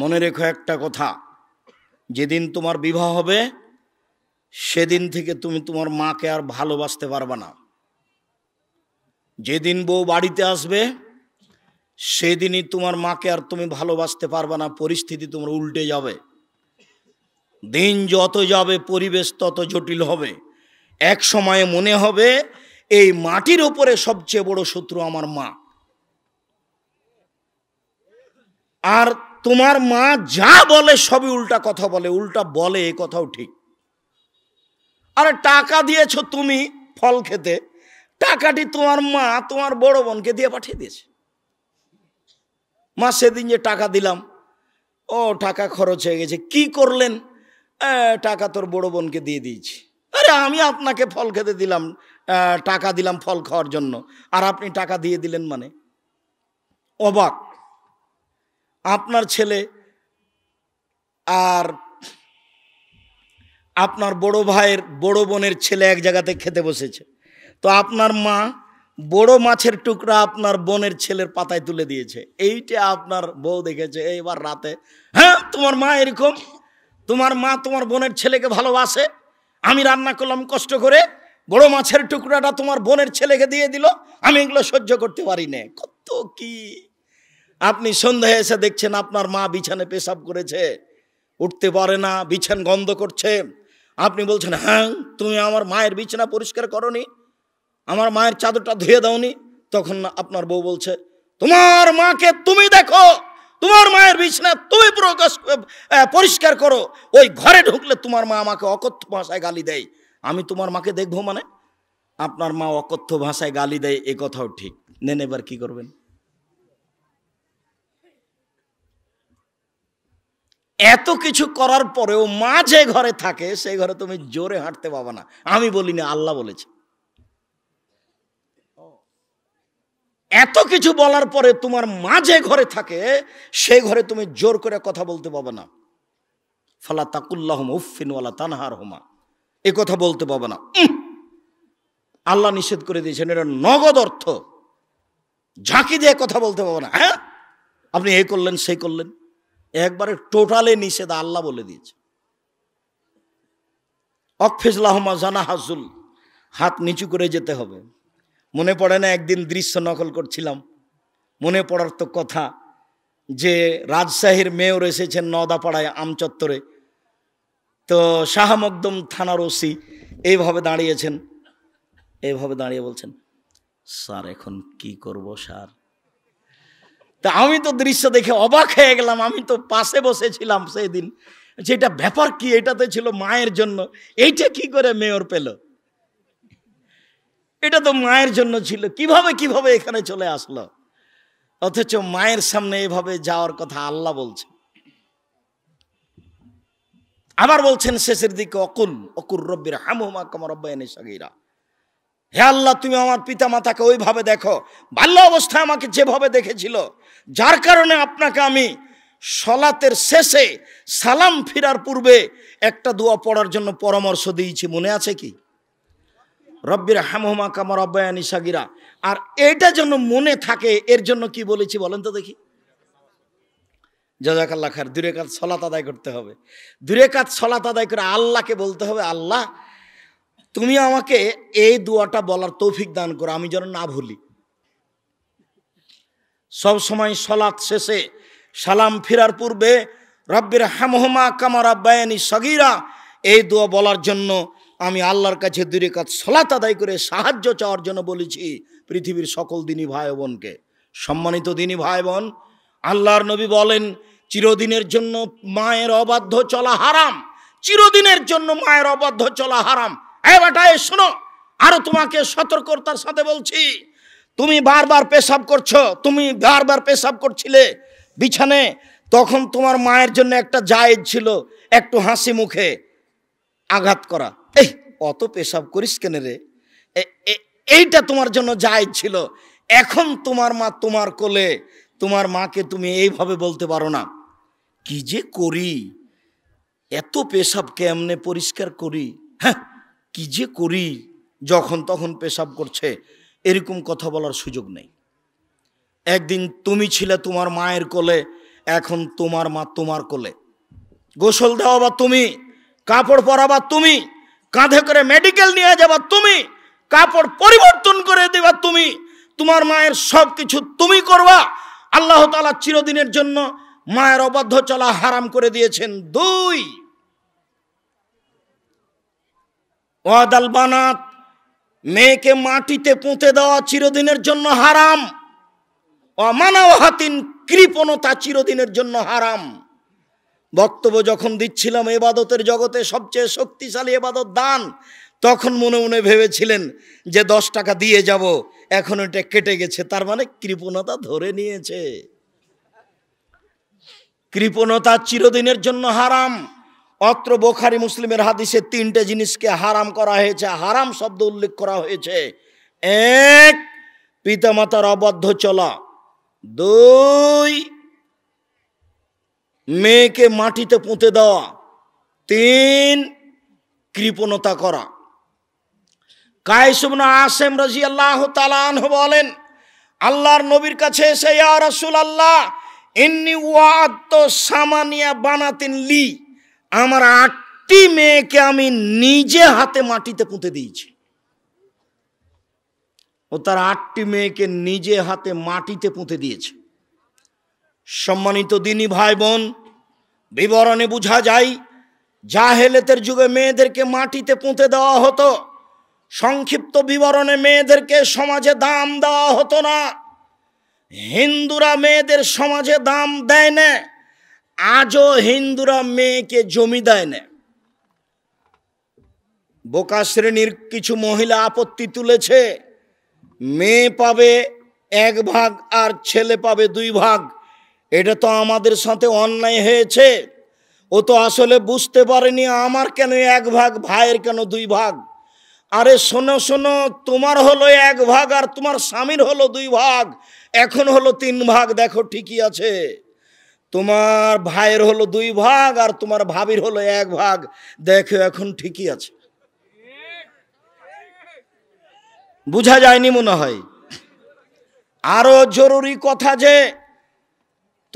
মনে রেখো একটা কথা যেদিন তোমার বিবাহ হবে সেদিন থেকে তুমি তোমার মাকে আর ভালোবাসতে পারবে না যেদিন বউ বাড়িতে আসবে সেদিনই তোমার মাকে আর তুমি ভালোবাসতে পারবে না পরিস্থিতি তোমার উল্টে যাবে দিন যত যাবে পরিবেশ তত জটিল হবে এক সময়ে মনে হবে এই মাটির ওপরে সবচেয়ে বড় শত্রু আমার মা আর তোমার মা যা বলে সবই উল্টা কথা বলে উল্টা বলে এ কথাও ঠিক আরে টাকা দিয়েছ তুমি ফল খেতে টাকাটি তোমার মা তোমার বড় বোনকে দিয়ে পাঠিয়ে দিয়েছে মা সেদিন যে টাকা দিলাম ও টাকা খরচ হয়ে গেছে কি করলেন টাকা তোর বড় বোনকে দিয়ে দিয়েছি আরে আমি আপনাকে ফল খেতে দিলাম টাকা দিলাম ফল খাওয়ার জন্য আর আপনি টাকা দিয়ে দিলেন মানে অবাক আপনার ছেলে আর আপনার বড় ভাইয়ের বড় বোনের ছেলে এক জায়গাতে খেতে বসেছে তো আপনার মা বড় মাছের টুকরা আপনার বোনের ছেলের পাতায় তুলে দিয়েছে এইটা আপনার বউ দেখেছে এইবার রাতে হ্যাঁ তোমার মা এরকম তোমার মা তোমার বোনের ছেলেকে ভালোবাসে আমি রান্না করলাম কষ্ট করে বড় মাছের টুকরাটা তোমার বোনের ছেলেকে দিয়ে দিল আমি এগুলো সহ্য করতে পারি না কত কী আপনি সন্ধ্যায় এসে দেখছেন আপনার মা বিছানে পেশাব করেছে উঠতে পারে না বিছান গন্ধ করছে আপনি বলছেন হ্যাঁ তুমি আমার মায়ের বিছানা পরিষ্কার করনি আমার মায়ের চাদরটা ধুয়ে দাওনি তখন আপনার বউ বলছে তোমার মাকে তুমি দেখো তোমার মায়ের বিছানা তুমি প্রকাশ পরিষ্কার করো ওই ঘরে ঢুকলে তোমার মা আমাকে অকথ্য ভাষায় গালি দেয় আমি তোমার মাকে দেখবো মানে আপনার মা অকথ্য ভাষায় গালি দেয় এ কথাও ঠিক নেন এবার কি করবেন এত কিছু করার পরেও মা যে ঘরে থাকে সেই ঘরে তুমি জোরে হাঁটতে পাবো না আমি বলিনি আল্লাহ বলেছে এত কিছু বলার পরে তোমার মা যে ঘরে থাকে সেই ঘরে তুমি জোর করে কথা বলতে পাবে না ফালা তাকুল্লাহম উফিনওয়ালা তানহার হোমা এ কথা বলতে পাবে না আল্লাহ নিষেধ করে দিয়েছেন এটা নগদ অর্থ ঝাঁকি দিয়ে কথা বলতে পাবে না হ্যাঁ আপনি এই করলেন সেই করলেন একবারে টোটালে নিষেধ আল্লাহ বলে দিয়েছে অকফেজলাহমা জানা হাজুল হাত নিচু করে যেতে হবে মনে পড়ে না একদিন দৃশ্য নকল করছিলাম মনে পড়ার তো কথা যে রাজশাহীর মেয়র এসেছেন নদাপাড়ায় আমচত্বরে তো মকদম থানার ওসি এইভাবে দাঁড়িয়েছেন এইভাবে দাঁড়িয়ে বলছেন স্যার এখন কি করব স্যার তা আমি তো দৃশ্য দেখে অবাক হয়ে গেলাম আমি তো পাশে বসেছিলাম সেই দিন যেটা ব্যাপার কি এটাতে ছিল মায়ের জন্য এইটা কি করে মেয়র পেল এটা তো মায়ের জন্য ছিল কিভাবে কিভাবে এখানে চলে আসলো অথচ মায়ের সামনে এভাবে যাওয়ার কথা আল্লাহ বলছে আবার বলছেন শেষের দিকে অকুল অকুর রব্বির হামহুমা কমর রব্বায়নে সগিরা হে আল্লাহ তুমি আমার পিতা মাতাকে ওইভাবে দেখো বাল্য অবস্থায় আমাকে যেভাবে দেখেছিল যার কারণে আপনাকে আমি সলাতের শেষে সালাম ফিরার পূর্বে একটা দোয়া পড়ার জন্য পরামর্শ দিয়েছি মনে আছে কি রব্বির হ্যামহমা কামার রব্বায়া সাগিরা আর এটা যেন মনে থাকে এর জন্য কি বলেছি বলেন তো দেখি জজাকাল্লা খার দূরে কাজ সলাত আদায় করতে হবে দূরে কাজ সলাত আদায় করে আল্লাহকে বলতে হবে আল্লাহ তুমি আমাকে এই দোয়াটা বলার তৌফিক দান করো আমি যেন না ভুলি সব সময় সলাৎ শেষে সালাম ফেরার পূর্বে রব্বের হ্যামহমা কামারা বায়ানি সগিরা এই দোয়া বলার জন্য আমি আল্লাহর কাছে দূরে কাজ সলাত আদায় করে সাহায্য চাওয়ার জন্য বলেছি পৃথিবীর সকল দিনী ভাই বোনকে সম্মানিত দিনী ভাই বোন আল্লাহর নবী বলেন চিরদিনের জন্য মায়ের অবাধ্য চলা হারাম চিরদিনের জন্য মায়ের অবাধ্য চলা হারাম এ বেটায় শোনো আরো তোমাকে সতর্কতার সাথে বলছি তুমি বারবার পেশাব করছো তুমি বারবার পেশাব করছিলে বিছানে তখন তোমার মায়ের জন্য একটা জায়েজ ছিল একটু হাসি মুখে আঘাত করা এই অত পেশাব করিস কেন রে এইটা তোমার জন্য জায়েজ ছিল এখন তোমার মা তোমার কোলে তোমার মাকে তুমি এইভাবে বলতে পারো না কি যে করি এত পেশাব কেমনে পরিষ্কার করি হ্যাঁ কি যে করি যখন তখন পেশাব করছে এরকম কথা বলার সুযোগ নেই একদিন তুমি ছিলে তোমার মায়ের কোলে এখন তোমার মা তোমার কোলে গোসল দেওয়া বা তুমি কাপড় পরাবা তুমি কাঁধে করে মেডিকেল নিয়ে যাবা তুমি কাপড় পরিবর্তন করে দেবা তুমি তোমার মায়ের সব কিছু তুমি করবা আল্লাহ তালা চিরদিনের জন্য মায়ের অবাধ্য চলা হারাম করে দিয়েছেন দুই ওয়াদাল বানাত মেয়েকে মাটিতে পুঁতে দেওয়া চিরদিনের জন্য হারাম হাতিন কৃপণতা চিরদিনের জন্য হারাম বক্তব্য যখন দিচ্ছিলাম এবাদতের জগতে সবচেয়ে শক্তিশালী এবাদত দান তখন মনে মনে ভেবেছিলেন যে দশ টাকা দিয়ে যাব এখন এটা কেটে গেছে তার মানে কৃপণতা ধরে নিয়েছে কৃপণতা চিরদিনের জন্য হারাম অত্র বোখারি মুসলিমের হাদিসে তিনটে জিনিসকে হারাম করা হয়েছে হারাম শব্দ উল্লেখ করা হয়েছে এক পিতামাতার অবদ্ধ চলা দুই মেয়েকে মাটিতে পুঁতে দেওয়া তিন কৃপণতা করা কায়সুবনা আসেম রাজি আল্লাহ তালান বলেন আল্লাহর নবীর কাছে এসে ইয়া রসুল আল্লাহ ইন্নি ওয়াত সামানিয়া বানাতিন লি আমার আটটি মেয়েকে আমি নিজে হাতে মাটিতে পুঁতে দিয়েছি ও তার আটটি মেয়েকে নিজে হাতে মাটিতে পুঁতে দিয়েছে সম্মানিত দিনী ভাই বোন বিবরণে বোঝা যায় জাহেলেতের যুগে মেয়েদেরকে মাটিতে পুঁতে দেওয়া হতো সংক্ষিপ্ত বিবরণে মেয়েদেরকে সমাজে দাম দেওয়া হতো না হিন্দুরা মেয়েদের সমাজে দাম দেয় না আজও হিন্দুরা মেয়েকে জমি দেয় না বোকা শ্রেণীর কিছু মহিলা আপত্তি তুলেছে মেয়ে পাবে এক ভাগ আর ছেলে পাবে দুই ভাগ এটা তো আমাদের সাথে অন্যায় হয়েছে ও তো আসলে বুঝতে পারেনি আমার কেন এক ভাগ ভাইয়ের কেন দুই ভাগ আরে শোনো শোনো তোমার হলো এক ভাগ আর তোমার স্বামীর হলো দুই ভাগ এখন হলো তিন ভাগ দেখো ঠিকই আছে তোমার ভাইয়ের হলো দুই ভাগ আর তোমার ভাবির হলো এক ভাগ দেখো এখন ঠিকই আছে বুঝা যায়নি মনে হয় আরো জরুরি কথা যে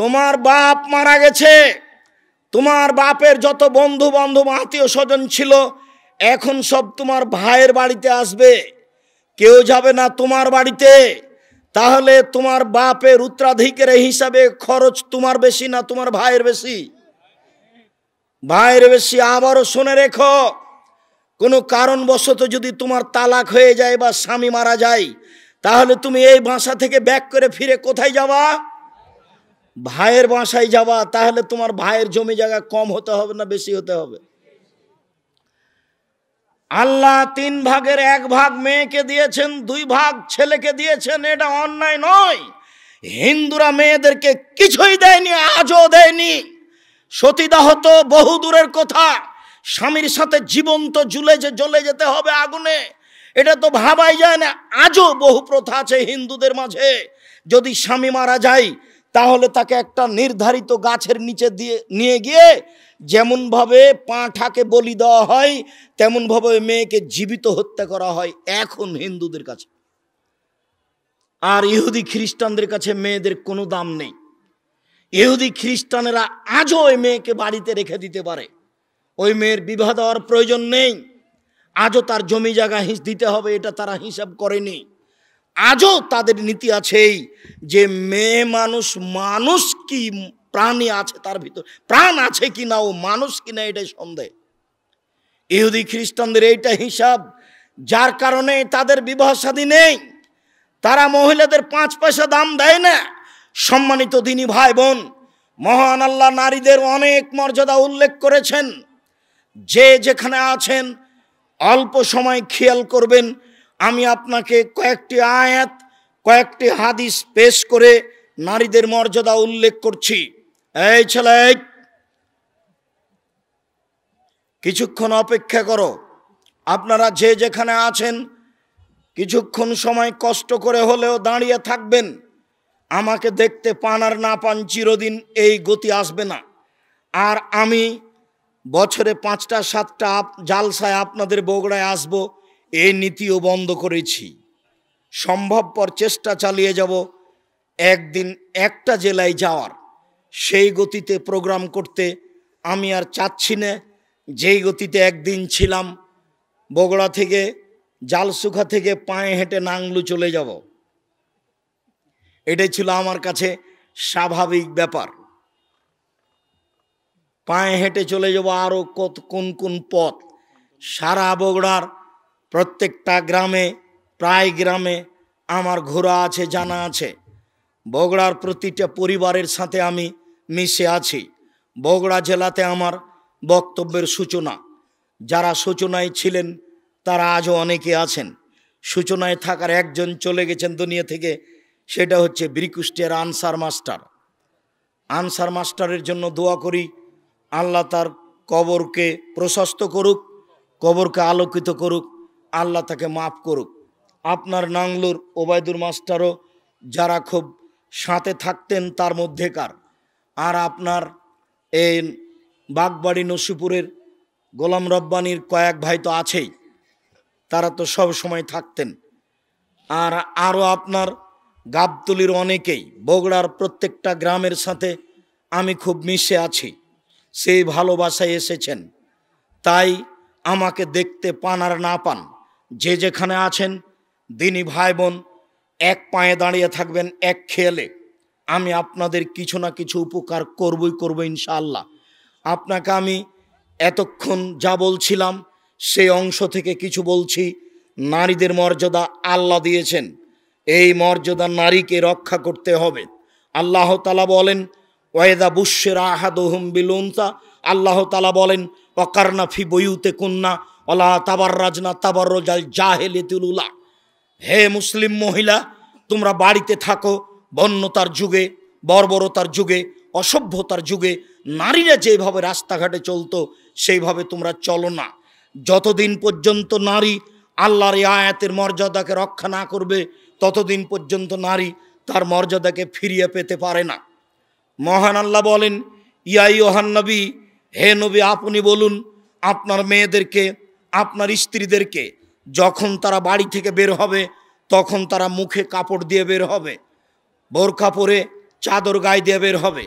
তোমার বাপ মারা গেছে তোমার বাপের যত বন্ধু বান্ধব আত্মীয় স্বজন ছিল এখন সব তোমার ভাইয়ের বাড়িতে আসবে কেউ যাবে না তোমার বাড়িতে তাহলে তোমার বাপের উত্তরাধিকের হিসাবে খরচ তোমার বেশি না তোমার ভাইয়ের বেশি ভাইয়ের বেশি আবারও শুনে রেখো কোনো কারণবশত যদি তোমার তালাক হয়ে যায় বা স্বামী মারা যায় তাহলে তুমি এই বাসা থেকে ব্যাক করে ফিরে কোথায় যাওয়া ভাইয়ের বাসায় যাওয়া তাহলে তোমার ভাইয়ের জমি জায়গা কম হতে হবে না বেশি হতে হবে আল্লাহ তিন ভাগের এক ভাগ মেয়েকে দিয়েছেন দুই ভাগ ছেলেকে দিয়েছেন এটা অন্যায় নয় হিন্দুরা মেয়েদেরকে কিছুই দেয়নি আজও দেয়নি সতীদাহ তো বহু দূরের কথা স্বামীর সাথে জীবন্ত জুলে যে জ্বলে যেতে হবে আগুনে এটা তো ভাবাই যায় না আজও বহু প্রথা আছে হিন্দুদের মাঝে যদি স্বামী মারা যায় তাহলে তাকে একটা নির্ধারিত গাছের নিচে দিয়ে নিয়ে গিয়ে যেমনভাবে পাঁঠাকে বলি দেওয়া হয় তেমনভাবে মেয়েকে জীবিত হত্যা করা হয় এখন হিন্দুদের কাছে আর ইহুদি খ্রিস্টানদের কাছে মেয়েদের কোনো দাম নেই ইহুদি খ্রিস্টানেরা আজও ওই মেয়েকে বাড়িতে রেখে দিতে পারে ওই মেয়ের বিবাহ দেওয়ার প্রয়োজন নেই আজও তার জমি জায়গা হিস দিতে হবে এটা তারা হিসাব করেনি আজও তাদের নীতি আছেই যে মেয়ে মানুষ মানুষ কি প্রাণী আছে তার ভিতর প্রাণ আছে কি না ও মানুষ কি না এটাই সন্দেহ ইহুদি খ্রিস্টানদের এইটা হিসাব যার কারণে তাদের বিবাহ সাদী নেই তারা মহিলাদের পাঁচ পয়সা দাম দেয় না সম্মানিত দিনই ভাই বোন মহান আল্লাহ নারীদের অনেক মর্যাদা উল্লেখ করেছেন যে যেখানে আছেন অল্প সময় খেয়াল করবেন আমি আপনাকে কয়েকটি আয়াত কয়েকটি হাদিস পেশ করে নারীদের মর্যাদা উল্লেখ করছি এই ছেলে কিছুক্ষণ অপেক্ষা করো আপনারা যে যেখানে আছেন কিছুক্ষণ সময় কষ্ট করে হলেও দাঁড়িয়ে থাকবেন আমাকে দেখতে পান আর না পান চিরদিন এই গতি আসবে না আর আমি বছরে পাঁচটা সাতটা জালসায় আপনাদের বগড়ায় আসবো এই নীতিও বন্ধ করেছি সম্ভবপর চেষ্টা চালিয়ে যাব একদিন একটা জেলায় যাওয়ার সেই গতিতে প্রোগ্রাম করতে আমি আর চাচ্ছি না যেই গতিতে একদিন ছিলাম বগড়া থেকে জালসুখা থেকে পায়ে হেঁটে নাংলু চলে যাব এটাই ছিল আমার কাছে স্বাভাবিক ব্যাপার পায়ে হেঁটে চলে যাব আরও কত কোন কোন পথ সারা বগড়ার প্রত্যেকটা গ্রামে প্রায় গ্রামে আমার ঘোরা আছে জানা আছে বগড়ার প্রতিটা পরিবারের সাথে আমি মিশে আছি বগড়া জেলাতে আমার বক্তব্যের সূচনা যারা সূচনায় ছিলেন তারা আজও অনেকে আছেন সূচনায় থাকার একজন চলে গেছেন দুনিয়া থেকে সেটা হচ্ছে ব্রিকুষ্টের আনসার মাস্টার আনসার মাস্টারের জন্য দোয়া করি আল্লাহ তার কবরকে প্রশস্ত করুক কবরকে আলোকিত করুক আল্লাহ তাকে মাফ করুক আপনার নাংলুর ওবায়দুর মাস্টারও যারা খুব সাঁতে থাকতেন তার মধ্যেকার আর আপনার এই বাগবাড়ি নসিপুরের গোলাম রব্বানির কয়েক ভাই তো আছেই তারা তো সব সময় থাকতেন আর আরও আপনার গাবতলির অনেকেই বগড়ার প্রত্যেকটা গ্রামের সাথে আমি খুব মিশে আছি সেই ভালোবাসায় এসেছেন তাই আমাকে দেখতে পান আর না পান যে যেখানে আছেন দিনই ভাই বোন এক পায়ে দাঁড়িয়ে থাকবেন এক খেলে আমি আপনাদের কিছু না কিছু উপকার করবই করবো ইনশাআল্লাহ আপনাকে আমি এতক্ষণ যা বলছিলাম সেই অংশ থেকে কিছু বলছি নারীদের মর্যাদা আল্লাহ দিয়েছেন এই মর্যাদা নারীকে রক্ষা করতে হবে আল্লাহ তালা বলেন ওয়েদা বুসের আহাদ হুম বিলুন্তা আল্লাহ তালা বলেন অকার্নাফি বইউতে কন্যা অলা তাবার তাবার রোজাল হে মুসলিম মহিলা তোমরা বাড়িতে থাকো বন্যতার যুগে বর্বরতার যুগে অসভ্যতার যুগে নারীরা যেভাবে রাস্তাঘাটে চলতো সেইভাবে তোমরা চলো না যতদিন পর্যন্ত নারী আল্লাহর আয়াতের মর্যাদাকে রক্ষা না করবে ততদিন পর্যন্ত নারী তার মর্যাদাকে ফিরিয়ে পেতে পারে না মহান আল্লাহ বলেন ইয়াই ওহান নবী হে নবী আপনি বলুন আপনার মেয়েদেরকে আপনার স্ত্রীদেরকে যখন তারা বাড়ি থেকে বের হবে তখন তারা মুখে কাপড় দিয়ে বের হবে বোরখা পরে চাদর গায়ে দিয়ে বের হবে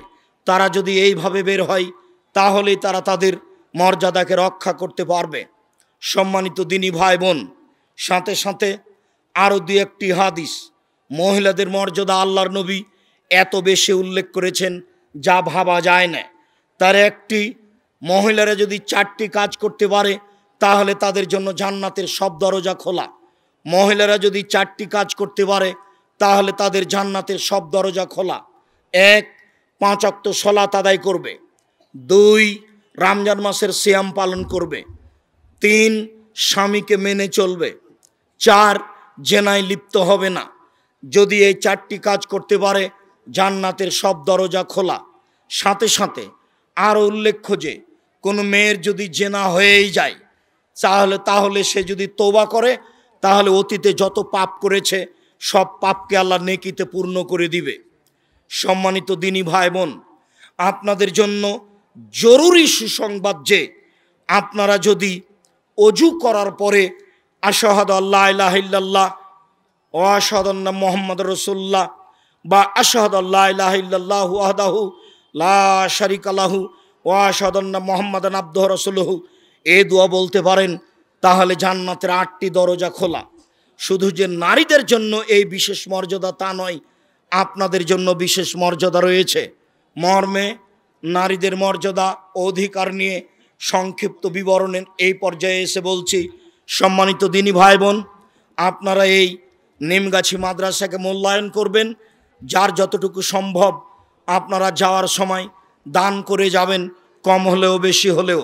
তারা যদি এইভাবে বের হয় তাহলেই তারা তাদের মর্যাদাকে রক্ষা করতে পারবে সম্মানিত দিনী ভাই বোন সাথে সাথে আরও দু একটি হাদিস মহিলাদের মর্যাদা আল্লাহর নবী এত বেশি উল্লেখ করেছেন যা ভাবা যায় না তার একটি মহিলারা যদি চারটি কাজ করতে পারে তাহলে তাদের জন্য জান্নাতের সব দরজা খোলা মহিলারা যদি চারটি কাজ করতে পারে তাহলে তাদের জান্নাতের সব দরজা খোলা এক পাঁচ অক্ত সলাত আদায় করবে দুই রমজান মাসের শ্যাম পালন করবে তিন স্বামীকে মেনে চলবে চার জেনায় লিপ্ত হবে না যদি এই চারটি কাজ করতে পারে জান্নাতের সব দরজা খোলা সাথে সাথে আরও উল্লেখ্য যে কোনো মেয়ের যদি জেনা হয়েই যায় তাহলে তাহলে সে যদি তোবা করে তাহলে অতীতে যত পাপ করেছে সব পাপকে আল্লাহ নেকিতে পূর্ণ করে দিবে সম্মানিত দিনী ভাই বোন আপনাদের জন্য জরুরি সুসংবাদ যে আপনারা যদি অজু করার পরে আশাহাদ আল্লাহ আল্লাহ ও আশাহাদন্না মোহাম্মদ রসুল্লাহ বা আশাহাদ আল্লাহ ইল্লাল্লাহু আহদাহু লা শারিক আলাহু ও আশাহাদন্না মোহাম্মদ আব্দ রসুলহু এ দোয়া বলতে পারেন তাহলে জান্নাতের আটটি দরজা খোলা শুধু যে নারীদের জন্য এই বিশেষ মর্যাদা তা নয় আপনাদের জন্য বিশেষ মর্যাদা রয়েছে মর্মে নারীদের মর্যাদা অধিকার নিয়ে সংক্ষিপ্ত বিবরণের এই পর্যায়ে এসে বলছি সম্মানিত দিনী ভাই বোন আপনারা এই নিমগাছি মাদ্রাসাকে মূল্যায়ন করবেন যার যতটুকু সম্ভব আপনারা যাওয়ার সময় দান করে যাবেন কম হলেও বেশি হলেও